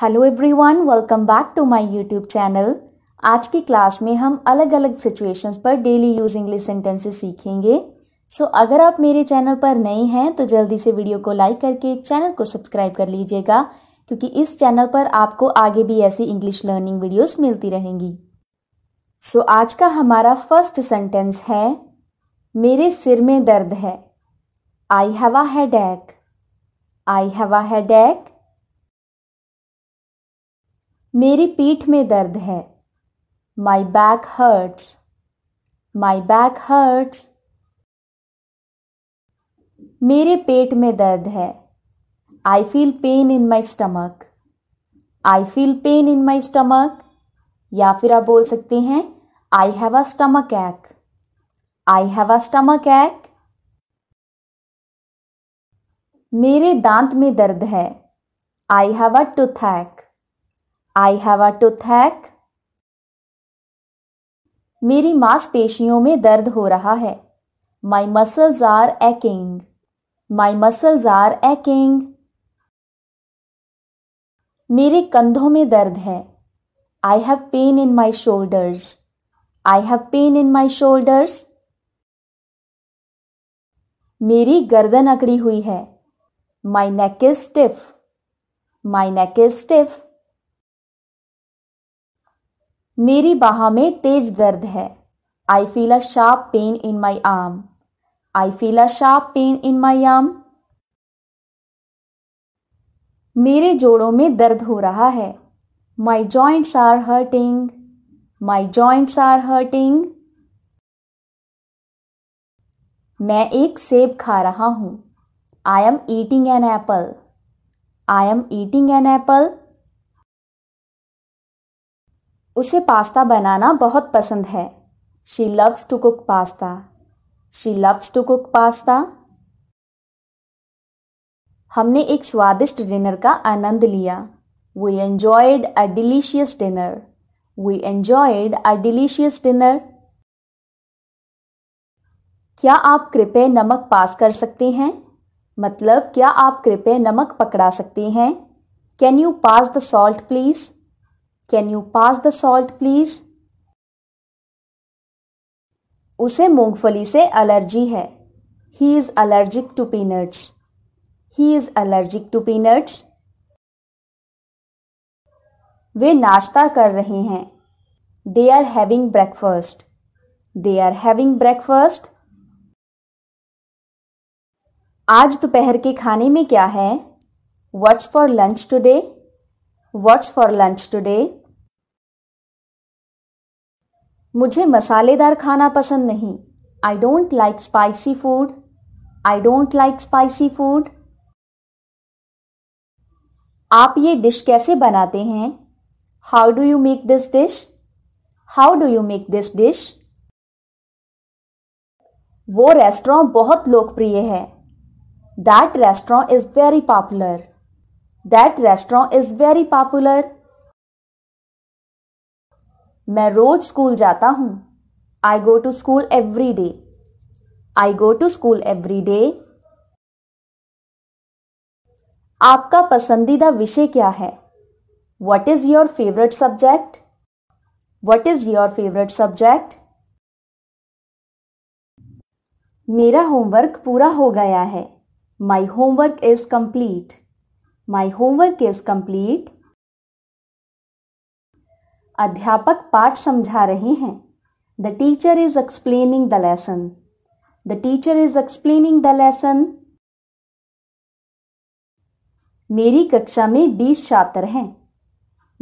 Hello everyone welcome back to my YouTube channel आज की class में हम अलग अलग सिचुएशंस पर डेली यूज इंग्लिश सेंटेंसेस सीखेंगे सो so, अगर आप मेरे चैनल पर नए हैं तो जल्दी से वीडियो को लाइक करके चैनल को सब्सक्राइब कर लीजिएगा क्योंकि इस चैनल पर आपको आगे भी ऐसी इंग्लिश लर्निंग वीडियोस मिलती रहेंगी सो so, आज का हमारा फर्स्ट सेंटेंस है मेरे सिर में दर्द है I have a head I have a head मेरी पीठ में दर्द है my back hurts my back hurts मेरे पेट में दर्द है I feel pain in my stomach I feel pain in my stomach या फिर आप बोल सकते हैं आई हैव अ स्टमक ऐक आई हैव अ स्टमक ऐक मेरे दांत में दर्द है I have a tooth toothache I have a hack मेरी मांसपेशियों में दर्द हो रहा है my muscles are aching my muscles are aching मेरे कंधों में दर्द है I have pain in my shoulders I have pain in my shoulders मेरी गर्दन अकड़ी हुई है my neck is stiff my neck is stiff मेरी बाह में तेज दर्द है I feel a sharp pain in my arm I feel a sharp pain in my arm मेरे जोड़ों में दर्द हो रहा है my joints are hurting my joints are hurting मैं एक सेब खा रहा हूँ I am eating an apple I am eating an apple उसे पास्ता बनाना बहुत पसंद है she loves to cook pasta she loves to cook pasta हमने एक स्वादिष्ट डिनर का आनंद लिया we enjoyed a delicious dinner we enjoyed a delicious dinner क्या आप कृपया नमक पास कर सकते हैं मतलब क्या आप कृपया नमक पकड़ा सकते हैं can you pass the salt please can you pass the salt please उसे मूंगफली से एलर्जी है he is allergic to peanuts he is allergic to peanuts वे नाश्ता कर रहे हैं they are having breakfast they are having breakfast आज दोपहर के खाने में क्या है what's for lunch today What's for lunch today? मुझे मसालेदार खाना पसंद नहीं I don't like spicy food I don't like spicy food आप ये डिश कैसे बनाते हैं how do you make this dish how do you make this dish वो रेस्टोरेंट बहुत लोकप्रिय है that restaurant is very popular that restaurant is very popular मैं रोज स्कूल जाता हूँ I go to school every day I go to school every day आपका पसंदीदा विषय क्या है what is your favourite subject what is your favourite subject मेरा होमवर्क पूरा हो गया है my homework is complete my homework is complete अध्यापक पाठ समझा रहे हैं the teacher is explaining the lesson the teacher is explaining the lesson मेरी कक्षा में बीस छात्र हैं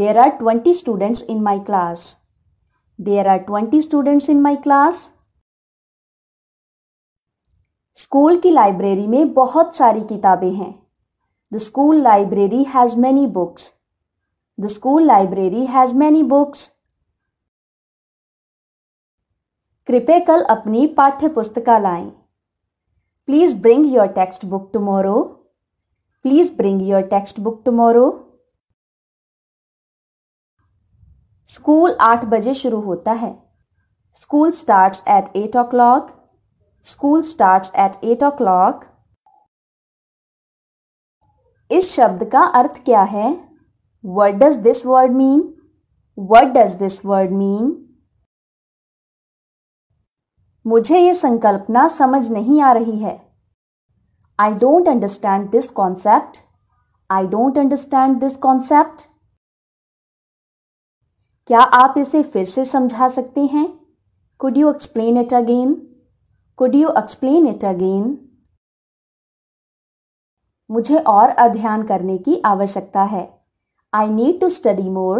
there are twenty students in my class there are twenty students in my class school की लाइब्रेरी में बहुत सारी किताबें हैं The school library has many books. The school library has many books. कृपया कल अपनी पाठ्य पुस्तका लाएं please bring your text book tomorrow please bring your text book tomorrow school आठ बजे शुरू होता है school starts at eight o'clock school starts at eight o'clock इस शब्द का अर्थ क्या है what does this word mean what does this word mean मुझे ये संकल्पना समझ नहीं आ रही है I don't understand this concept I don't understand this concept क्या आप इसे फिर से समझा सकते हैं could you explain it again could you explain it again मुझे और अध्ययन करने की आवश्यकता है I need to study more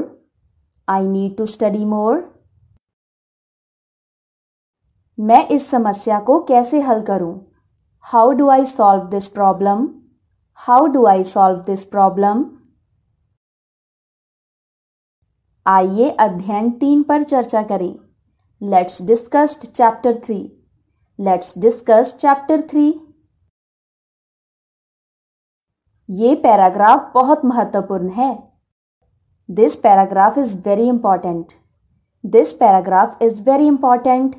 I need to study more मैं इस समस्या को कैसे हल करूं? How do I solve this problem how do I solve this problem आइए अध्ययन तीन पर चर्चा करें let's discussed chapter three let's discuss chapter three ये पैराग्राफ बहुत महत्वपूर्ण है this paragraph is very important this paragraph is very important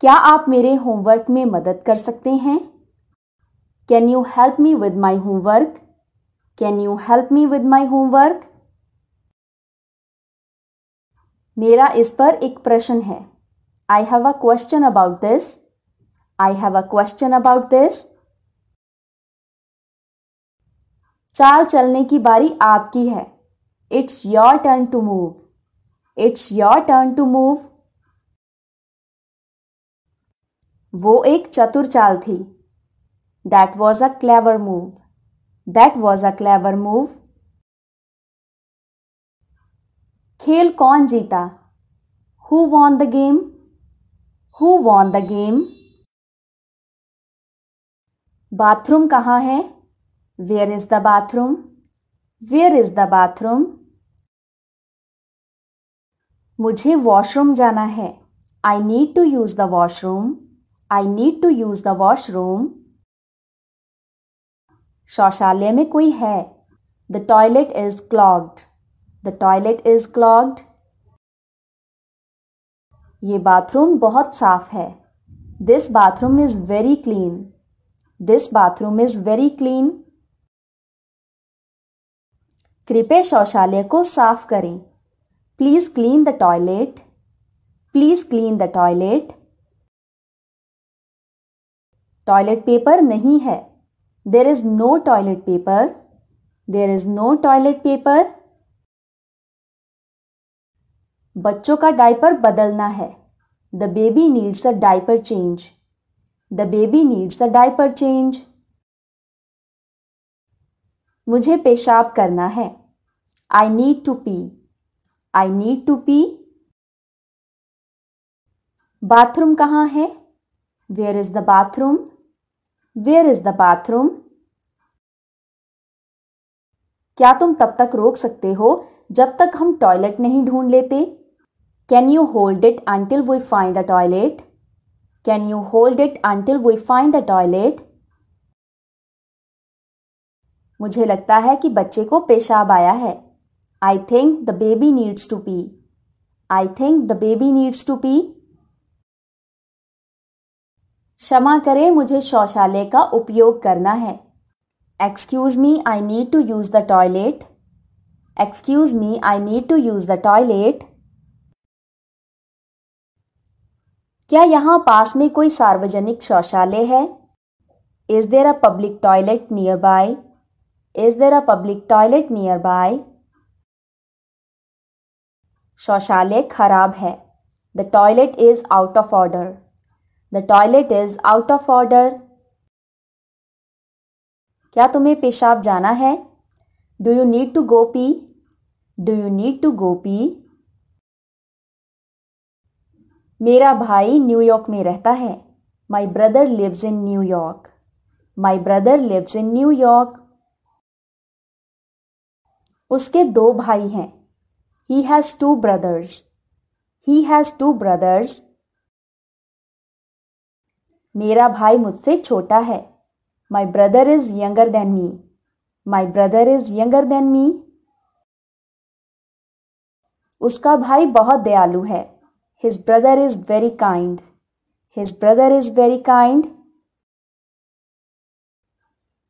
क्या आप मेरे होमवर्क में मदद कर सकते हैं can you help me with my homework can you help me with my homework मेरा इस पर एक प्रश्न है I have a question about this I have a question about this चाल चलने की बारी आपकी है it's your turn to move it's your turn to move वो एक चतुर चाल थी that was a clever move that was a clever move खेल कौन जीता who won the game who won the game bathroom कहाँ है Where is the bathroom? Where is the bathroom? मुझे वॉशरूम जाना है I need to use the washroom I need to use the washroom शौचालय में कोई है the toilet is clogged the toilet is clogged ये बाथरूम बहुत साफ है this bathroom is very clean this bathroom is very clean कृपया शौचालय को साफ करें please clean the toilet please clean the toilet toilet paper नहीं है there is no toilet paper there is no toilet paper बच्चों का डायपर बदलना है the baby needs a diaper change the baby needs a diaper change मुझे पेशाब करना है I need to pee. I need to pee. Bathroom कहाँ है where is the bathroom where is the bathroom क्या तुम तब तक रोक सकते हो जब तक हम टॉयलेट नहीं ढूंढ लेते can you hold it until we find a toilet can you hold it until we find a toilet मुझे लगता है कि बच्चे को पेशाब आया है I think the baby needs to pee. I think the baby needs to pee. क्षमा करें मुझे शौचालय का उपयोग करना है excuse me I need to use the toilet excuse me I need to use the toilet क्या यहाँ पास में कोई सार्वजनिक शौचालय है is there a public toilet nearby is there a public toilet nearby शौचालय खराब है the toilet is out of order the toilet is out of order क्या तुम्हें पेशाब जाना है do you need to go pee do you need to go pee मेरा भाई न्यूयॉर्क में रहता है my brother lives in New York my brother lives in New York उसके दो भाई हैं He has two brothers. He has two brothers. मेरा भाई मुझसे छोटा है My brother is younger than me. My brother is younger than me. उसका भाई बहुत दयालु है His brother is very kind. His brother is very kind.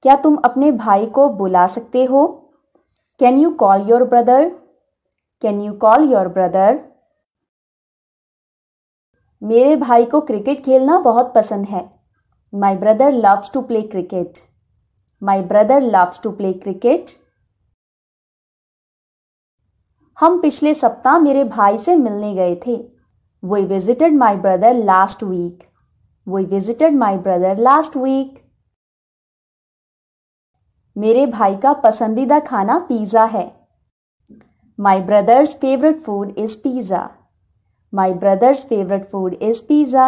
क्या तुम अपने भाई को बुला सकते हो can you call your brother can you call your brother मेरे भाई को क्रिकेट खेलना बहुत पसंद है my brother loves to play cricket my brother loves to play cricket हम पिछले सप्ताह मेरे भाई से मिलने गए थे we visited my brother last week we visited my brother last week मेरे भाई का पसंदीदा खाना पिज़्ज़ा है My brother's favorite food is pizza. My brother's favorite food is pizza.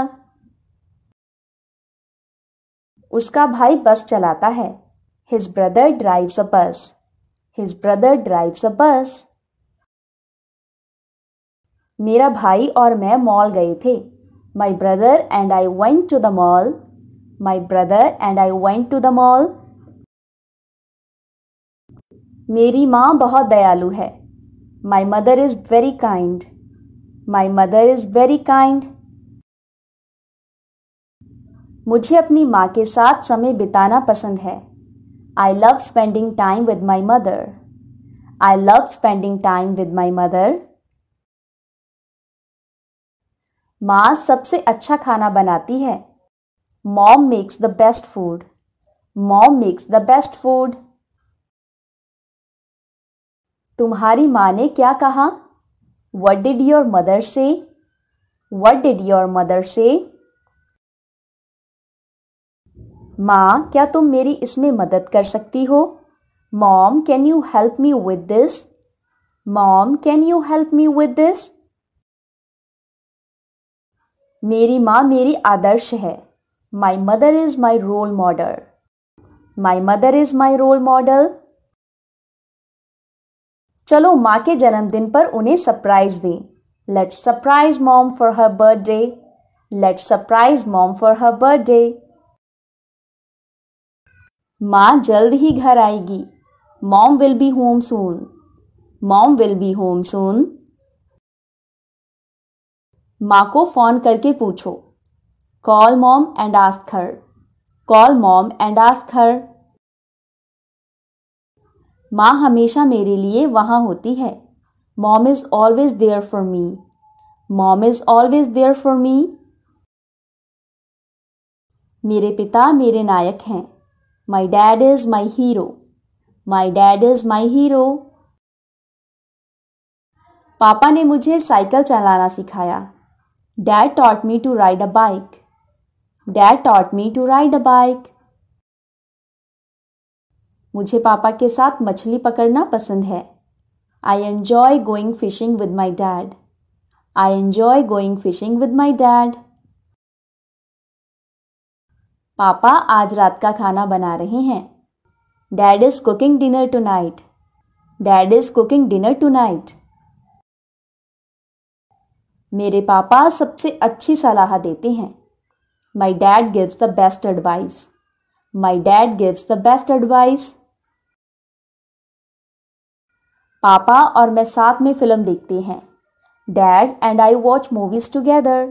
उसका भाई बस चलाता है His brother drives a bus. His brother drives a bus. मेरा भाई और मैं मॉल गए थे My brother and I went to the mall. My brother and I went to the mall. मेरी माँ बहुत दयालु है My mother is very kind. My mother is very kind. मुझे अपनी माँ के साथ समय बिताना पसंद है I love spending time with my mother I love spending time with my mother माँ सबसे अच्छा खाना बनाती है mom makes the best food mom makes the best food तुम्हारी माँ ने क्या कहा what did your mother say what did your mother say माँ क्या तुम मेरी इसमें मदद कर सकती हो mom can you help me with this mom can you help me with this मेरी माँ मेरी आदर्श है my mother is my role model my mother is my role model चलो माँ के जन्मदिन पर उन्हें सरप्राइज दें let's surprise mom for her birthday let's surprise mom for her birthday माँ जल्द ही घर आएगी mom will be home soon mom will be home सून माँ को फ़ोन करके पूछो call mom and ask her call mom and ask her माँ हमेशा मेरे लिए वहाँ होती है mom is always there for me mom is always there for me मेरे पिता मेरे नायक हैं my dad is my hero my dad is my hero पापा ने मुझे साइकिल चलाना सिखाया dad taught me to ride a bike dad taught me to ride a bike मुझे पापा के साथ मछली पकड़ना पसंद है I enjoy going fishing with my dad I enjoy going fishing with my dad पापा आज रात का खाना बना रहे हैं dad is cooking dinner tonight dad is cooking dinner tonight मेरे पापा सबसे अच्छी सलाह देते हैं my dad gives the best advice my dad gives the best advice पापा और मैं साथ में फिल्म देखते हैं dad and I watch movies together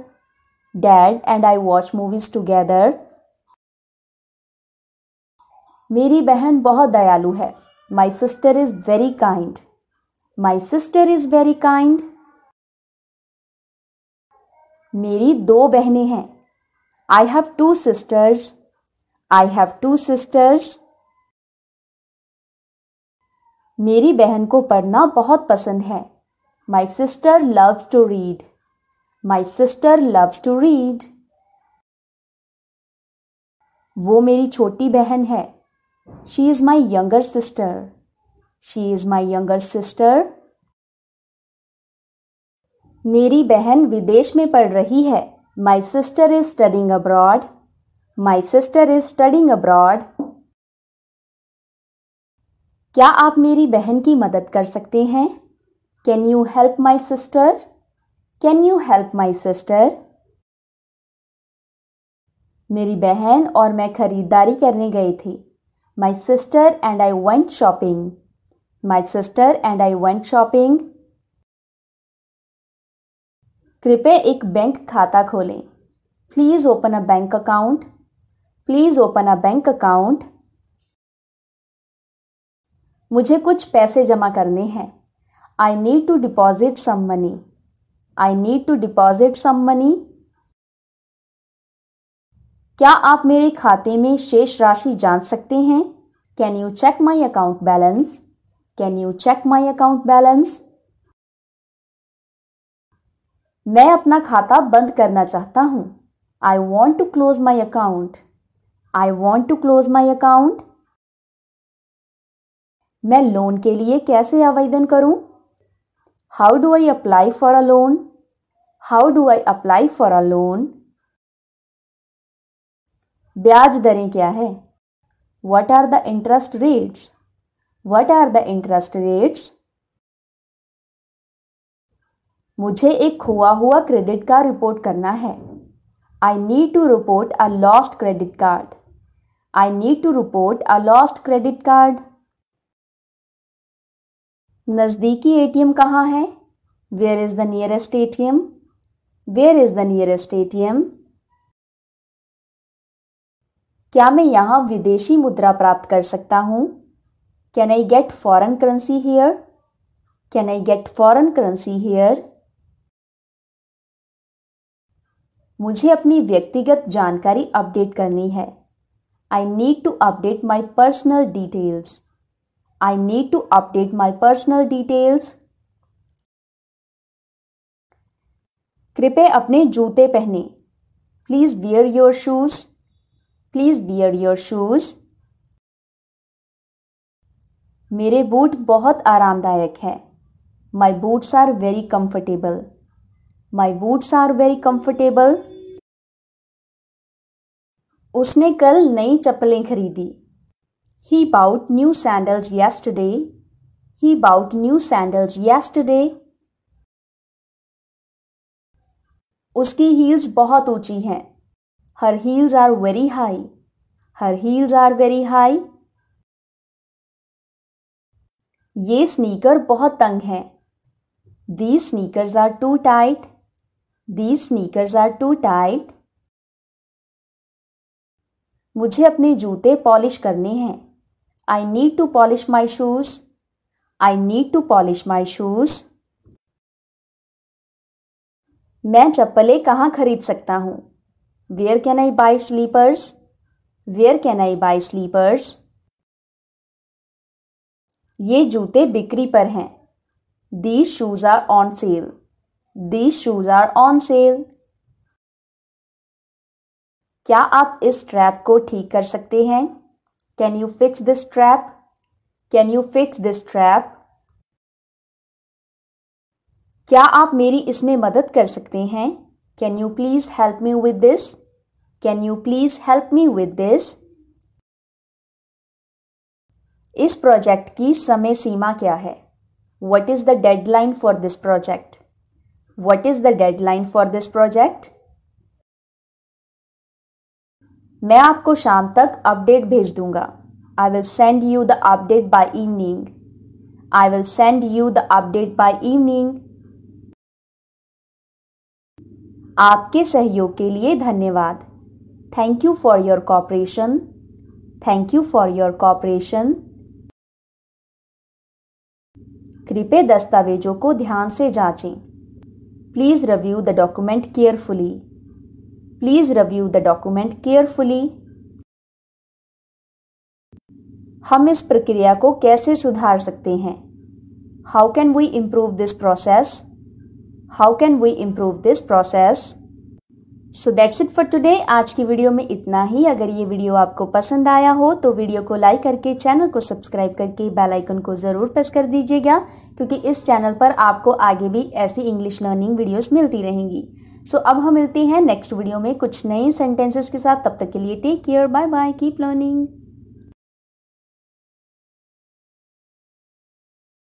dad and I watch movies together मेरी बहन बहुत दयालु है my sister is very kind my sister is very kind मेरी दो बहनें हैं I have two sisters I have two sisters मेरी बहन को पढ़ना बहुत पसंद है my sister loves to read my sister loves to read वो मेरी छोटी बहन है she is my younger sister she is my younger sister मेरी बहन विदेश में पढ़ रही है my sister is studying abroad my sister is studying abroad क्या आप मेरी बहन की मदद कर सकते हैं can you help my sister can you help my sister मेरी बहन और मैं खरीदारी करने गए थे my sister and I went shopping my sister and I went shopping कृपया एक बैंक खाता खोलें please open a bank account please open a bank account मुझे कुछ पैसे जमा करने हैं I need to deposit some money I need to deposit some money क्या आप मेरे खाते में शेष राशि जान सकते हैं can you check my account balance can you check my account balance मैं अपना खाता बंद करना चाहता हूँ I want to close my account I want to close my account मैं लोन के लिए कैसे आवेदन करूं? How do I apply for a loan how do I apply for a loan ब्याज दरें क्या है what are the interest rates what are the interest rates मुझे एक खोआ हुआ क्रेडिट कार्ड रिपोर्ट करना है I need to report a lost credit card I need to report a lost credit card नज़दीकी एटीएम कहाँ है where is the nearest ATM where is the nearest ATM क्या मैं यहाँ विदेशी मुद्रा प्राप्त कर सकता हूँ can I get foreign currency here can I get foreign currency here मुझे अपनी व्यक्तिगत जानकारी अपडेट करनी है I need to update my personal details I need to update my personal details. कृपया अपने जूते पहने please wear your shoes please wear your shoes मेरे बूट बहुत आरामदायक है my boots are very comfortable my boots are very comfortable उसने कल नई चप्पलें खरीदी He bought new sandals yesterday. He bought new sandals yesterday. उसकी हील्स बहुत ऊंची हैं her heels are very high her heels are very high ये स्नीकर बहुत तंग हैं the sneakers are too tight the sneakers are too tight मुझे अपने जूते पॉलिश करने हैं I need to polish my shoes I need to polish my shoes मैं चप्पलें कहाँ खरीद सकता हूँ where can I buy slippers where can I buy slippers ये जूते बिक्री पर हैं these shoes are on sale these shoes are on sale क्या आप इस ट्रैप को ठीक कर सकते हैं can you fix this trap can you fix this trap क्या आप मेरी इसमें मदद कर सकते हैं can you please help me with this can you please help me with this इस प्रोजेक्ट की समय सीमा क्या है what is the deadline for this project what is the deadline for this project मैं आपको शाम तक अपडेट भेज दूंगा I will send you the update by evening I will send you the update by evening आपके सहयोग के लिए धन्यवाद thank you for your cooperation thank you for your cooperation कृपया दस्तावेजों को ध्यान से जांचें please review the document carefully Please review the document carefully. हम इस प्रक्रिया को कैसे सुधार सकते हैं how can we improve this process how can we improve this process so that's it for today आज की वीडियो में इतना ही अगर ये वीडियो आपको पसंद आया हो तो वीडियो को लाइक करके चैनल को सब्सक्राइब करके बेल आइकन को ज़रूर प्रेस कर दीजिएगा क्योंकि इस चैनल पर आपको आगे भी ऐसी इंग्लिश लर्निंग वीडियोस मिलती रहेंगी सो so, अब हम मिलते हैं नेक्स्ट वीडियो में कुछ नए सेंटेंसेस के साथ तब तक के लिए take care bye bye keep learning